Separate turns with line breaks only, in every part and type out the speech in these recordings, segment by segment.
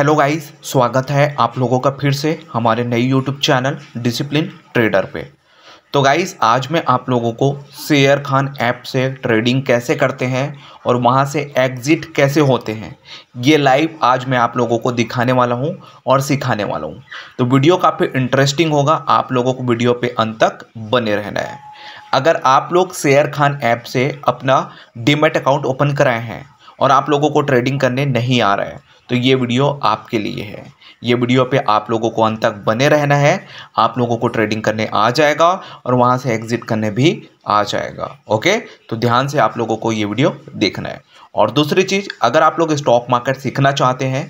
Hello guys स्वागत है आप लोगों का फिर से हमारे नए यूट्यूब चैनल डिसिप्लिन ट्रेडर पे तो गाइस आज मैं आप लोगों को शेयर खान ऐप से ट्रेडिंग कैसे करते हैं और वहाँ से एग्ज़िट कैसे होते हैं ये लाइव आज मैं आप लोगों को दिखाने वाला हूँ और सिखाने वाला हूँ तो वीडियो काफ़ी इंटरेस्टिंग होगा आप लोगों को वीडियो पर अंत तक बने रहना है अगर आप लोग शेयर खान ऐप से अपना डीमेट अकाउंट ओपन कराए हैं और आप लोगों को ट्रेडिंग करने नहीं आ रहा है तो ये वीडियो आपके लिए है ये वीडियो पे आप लोगों को अंत तक बने रहना है आप लोगों को ट्रेडिंग करने आ जाएगा और वहाँ से एग्जिट करने भी आ जाएगा ओके तो ध्यान से आप लोगों को ये वीडियो देखना है और दूसरी चीज़ अगर आप लोग स्टॉक मार्केट सीखना चाहते हैं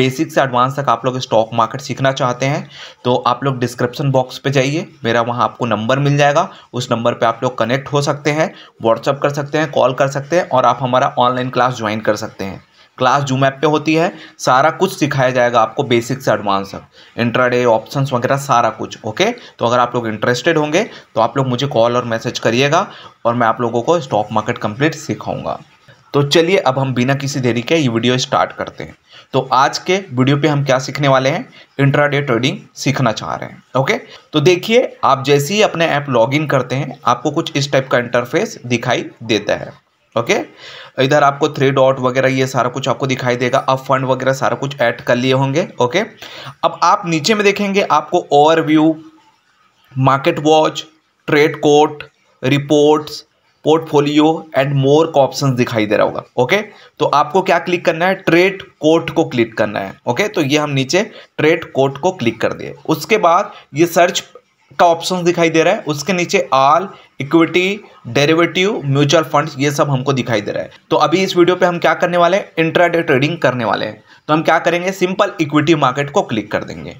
बेसिक से एडवांस तक आप लोग स्टॉक मार्केट सीखना चाहते हैं तो आप लोग डिस्क्रिप्शन बॉक्स पे जाइए मेरा वहाँ आपको नंबर मिल जाएगा उस नंबर पे आप लोग कनेक्ट हो सकते हैं व्हाट्सअप कर सकते हैं कॉल कर सकते हैं और आप हमारा ऑनलाइन क्लास ज्वाइन कर सकते हैं क्लास जूम ऐप पे होती है सारा कुछ सिखाया जाएगा आपको बेसिक से एडवांस तक इंट्राडे ऑप्शंस वगैरह सारा कुछ ओके तो अगर आप लोग इंटरेस्टेड होंगे तो आप लोग मुझे कॉल और मैसेज करिएगा और मैं आप लोगों को स्टॉक मार्केट कंप्लीट सिखाऊंगा तो चलिए अब हम बिना किसी देरी के ये वीडियो स्टार्ट करते हैं तो आज के वीडियो पे हम क्या सीखने वाले हैं इंट्राडे ट्रेडिंग सीखना चाह रहे हैं ओके तो देखिए आप जैसे ही अपने ऐप लॉगिन करते हैं आपको कुछ इस टाइप का इंटरफेस दिखाई देता है ओके okay? इधर आपको थ्री डॉट वगैरह ये सारा कुछ आपको दिखाई देगा अब फंड वगैरह सारा कुछ ऐड कर लिए होंगे ओके okay? अब आप नीचे में देखेंगे आपको overview market watch trade quote reports portfolio and more का ऑप्शन दिखाई दे रहा होगा ओके तो आपको क्या क्लिक करना है ट्रेड कोट को क्लिक करना है ओके तो ये हम नीचे ट्रेड कोट को क्लिक कर दिए उसके बाद ये सर्च का ऑप्शन दिखाई दे रहा है उसके नीचे all equity derivative mutual fund ये सब हमको दिखाई दे रहा है तो अभी इस वीडियो पे हम क्या करने वाले हैं इंट्राडे ट्रेडिंग करने वाले हैं तो हम क्या करेंगे सिंपल इक्विटी मार्केट को क्लिक कर देंगे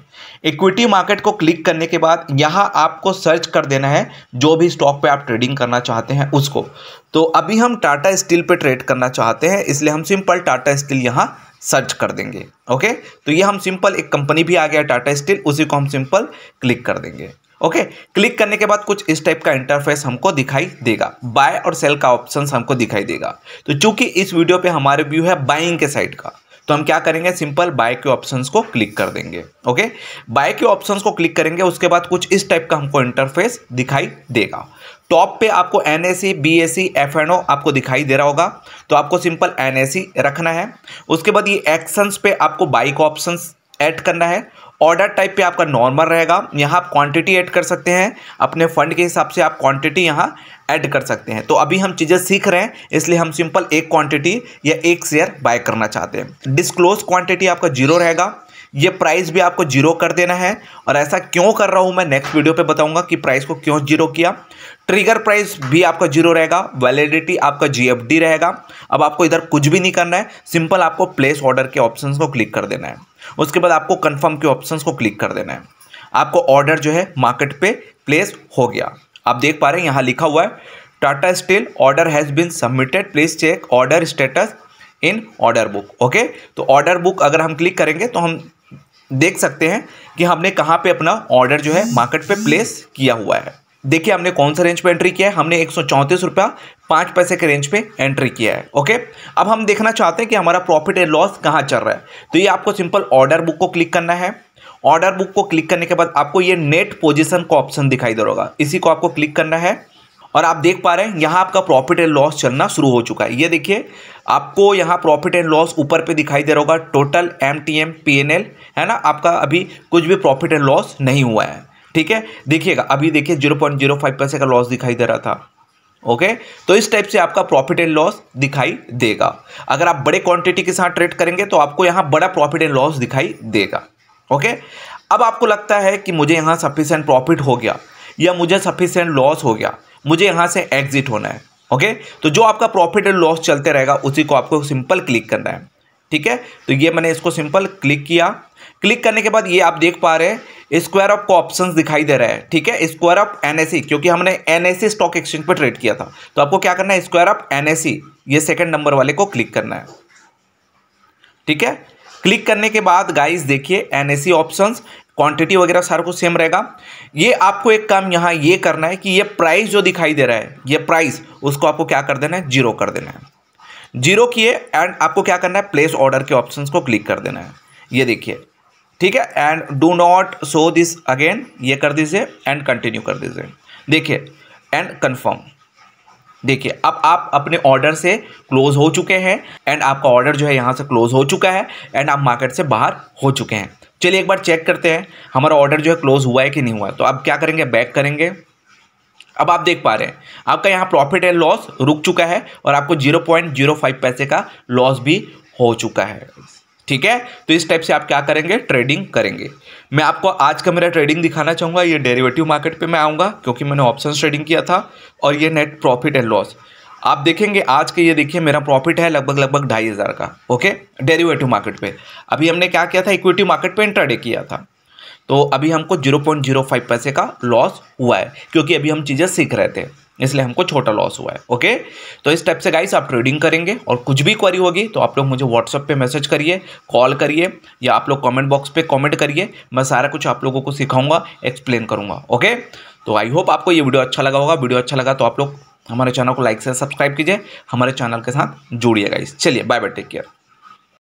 इक्विटी मार्केट को क्लिक करने के बाद यहाँ आपको सर्च कर देना है जो भी स्टॉक पे आप ट्रेडिंग करना चाहते हैं उसको तो अभी हम टाटा स्टील पे ट्रेड करना चाहते हैं इसलिए हम सिंपल टाटा स्टील यहाँ सर्च कर देंगे ओके तो ये हम सिंपल एक कंपनी भी आ गया टाटा स्टील उसी को हम सिंपल क्लिक कर देंगे ओके क्लिक करने के बाद कुछ इस टाइप का इंटरफेस हमको दिखाई देगा बाय और सेल का ऑप्शन हमको दिखाई देगा तो चूंकि इस वीडियो पे हमारे व्यू है बाइंग के साइड का तो हम क्या करेंगे सिंपल बाय के ऑप्शंस को क्लिक कर देंगे ओके बाय के ऑप्शंस को क्लिक करेंगे उसके बाद कुछ इस टाइप का हमको इंटरफेस दिखाई देगा टॉप पे आपको N A C S C आपको दिखाई दे रहा होगा तो आपको सिंपल एन रखना है उसके बाद ये एक्शंस पे आपको बाइक ऑप्शंस ऐड करना है ऑर्डर टाइप पे आपका नॉर्मल रहेगा यहाँ आप क्वांटिटी ऐड कर सकते हैं अपने फंड के हिसाब से आप क्वांटिटी यहाँ ऐड कर सकते हैं तो अभी हम चीज़ें सीख रहे हैं इसलिए हम सिंपल एक क्वांटिटी या एक शेयर बाय करना चाहते हैं डिस्क्लोज क्वांटिटी आपका जीरो रहेगा ये प्राइस भी आपको जीरो कर देना है और ऐसा क्यों कर रहा हूँ मैं नेक्स्ट वीडियो पर बताऊँगा कि प्राइस को क्यों जीरो किया ट्रिगर प्राइस भी आपका जीरो रहेगा वैलिडिटी आपका जी रहेगा अब आपको इधर कुछ भी नहीं करना है सिंपल आपको प्लेस ऑर्डर के ऑप्शन को क्लिक कर देना है उसके बाद आपको कन्फर्म के ऑप्शन को क्लिक कर देना है आपको ऑर्डर जो है मार्केट पे प्लेस हो गया आप देख पा रहे हैं यहाँ लिखा हुआ है Tata Steel order has been submitted please check order status in order book okay तो ऑर्डर बुक अगर हम क्लिक करेंगे तो हम देख सकते हैं कि हमने कहाँ पे अपना ऑर्डर जो है मार्केट पे प्लेस किया हुआ है देखिए हमने कौन सा रेंज पे एंट्री किया है हमने एक सौ रुपया पैसे के रेंज पे एंट्री किया है ओके अब हम देखना चाहते हैं कि हमारा प्रॉफिट एंड लॉस कहाँ चल रहा है तो ये आपको सिंपल ऑर्डर बुक को क्लिक करना है ऑर्डर बुक को क्लिक करने के बाद आपको ये नेट पोजिशन का ऑप्शन दिखाई दे रहा इसी को आपको क्लिक करना है और आप देख पा रहे हैं यहाँ आपका प्रॉफिट एंड लॉस चलना शुरू हो चुका है ये देखिए आपको यहाँ प्रॉफिट एंड लॉस ऊपर पे दिखाई दे रहा होगा total M T M P N L है ना आपका अभी कुछ भी प्रॉफिट एंड लॉस नहीं हुआ है ठीक है देखिएगा अभी देखिए जीरो पॉइंट जीरो फाइव पैसे का लॉस दिखाई दे रहा था ओके तो इस टाइप से आपका प्रॉफिट एंड लॉस दिखाई देगा अगर आप बड़े क्वांटिटी के साथ ट्रेड करेंगे तो आपको यहाँ बड़ा प्रॉफिट एंड लॉस दिखाई देगा ओके अब आपको लगता है कि मुझे यहाँ सफिशेंट प्रॉफिट हो गया या मुझे सफिशेंट लॉस हो गया मुझे यहाँ से एग्जिट होना है ओके okay? तो जो आपका प्रॉफिट एंड लॉस चलते रहेगा उसी को आपको सिंपल क्लिक करना है ठीक है तो ये मैंने इसको सिंपल क्लिक किया क्लिक करने के बाद ये आप देख पा रहे हैं स्क्वायर ऑफ का ऑप्शन दिखाई दे रहा है ठीक है स्क्वायर ऑफ एनएससी क्योंकि हमने एनएससी स्टॉक एक्सचेंज पर ट्रेड किया था तो आपको क्या करना है स्क्वायर ऑफ एनएससी ये सेकंड नंबर वाले को क्लिक करना है ठीक है क्लिक करने के बाद गाइस देखिए एनएससी ऑप्शन क्वांटिटी वगैरह सारा कुछ सेम रहेगा ये आपको एक काम यहाँ ये करना है कि ये प्राइस जो दिखाई दे रहा है ये प्राइस उसको आपको क्या कर देना है जीरो कर देना है जीरो किए एंड आपको क्या करना है प्लेस ऑर्डर के ऑप्शन को क्लिक कर देना है ये देखिए ठीक है and do not show this again ये कर दीजिए एंड कंटिन्यू कर दीजिए देखिए एंड कन्फर्म देखिए अब आप अपने ऑर्डर से क्लोज हो चुके हैं एंड आपका ऑर्डर जो है यहाँ से क्लोज हो चुका है एंड आप मार्केट से बाहर हो चुके हैं चलिए एक बार चेक करते हैं हमारा ऑर्डर जो है क्लोज हुआ है कि नहीं हुआ है तो अब क्या करेंगे बैक करेंगे अब आप देख पा रहे हैं आपका यहाँ प्रॉफिट एंड लॉस रुक चुका है और आपको जीरो पॉइंट जीरो फाइव पैसे का लॉस भी हो चुका है ठीक है तो इस टाइप से आप क्या करेंगे ट्रेडिंग करेंगे मैं आपको आज का मेरा ट्रेडिंग दिखाना चाहूँगा ये डेरिवेटिव मार्केट पे मैं आऊँगा क्योंकि मैंने ऑप्शन ट्रेडिंग किया था और ये नेट प्रॉफिट एंड लॉस आप देखेंगे आज के ये देखिए मेरा प्रॉफिट है लगभग लगभग ढाई हज़ार का ओके डेरिवेटिव मार्केट पे अभी हमने क्या किया था इक्विटी मार्केट पे इंटरडे किया था तो अभी हमको जीरो पॉइंट जीरो फाइव पैसे का लॉस हुआ है क्योंकि अभी हम चीज़ें सीख रहे थे इसलिए हमको छोटा लॉस हुआ है ओके तो इस टाइप से गाइस आप ट्रेडिंग करेंगे और कुछ भी क्वारी होगी तो आप लोग मुझे व्हाट्सअप पे मैसेज करिए कॉल करिए या आप लोग कमेंट बॉक्स पे कमेंट करिए मैं सारा कुछ आप लोगों को सिखाऊंगा एक्सप्लेन करूंगा ओके तो आई होप आपको ये वीडियो अच्छा लगा होगा वीडियो अच्छा लगा तो आप लोग हमारे चैनल को लाइक से सब्सक्राइब कीजिए हमारे चैनल के साथ जुड़िए गाइस चलिए बाय बाय टेक केयर